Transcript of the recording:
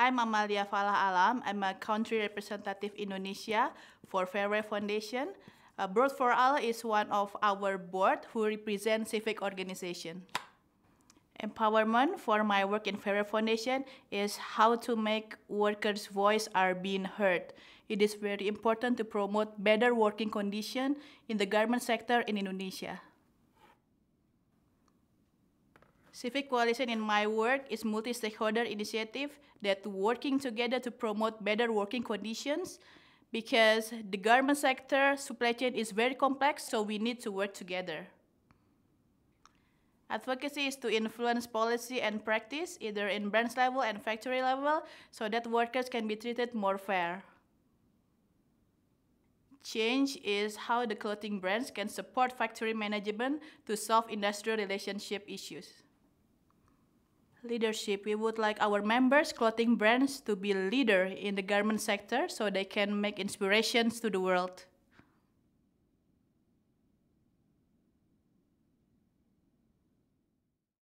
I'm Amalia Falah Alam. I'm a country representative Indonesia for Fairway Foundation. Uh, Board for All is one of our board who represent civic organization. Empowerment for my work in Fairway Foundation is how to make workers' voice are being heard. It is very important to promote better working condition in the garment sector in Indonesia. Civic Coalition in my work is multi-stakeholder initiative that working together to promote better working conditions because the garment sector supply chain is very complex, so we need to work together. Advocacy is to influence policy and practice, either in branch level and factory level, so that workers can be treated more fair. Change is how the clothing brands can support factory management to solve industrial relationship issues leadership. We would like our members, clothing brands, to be leader in the garment sector so they can make inspirations to the world.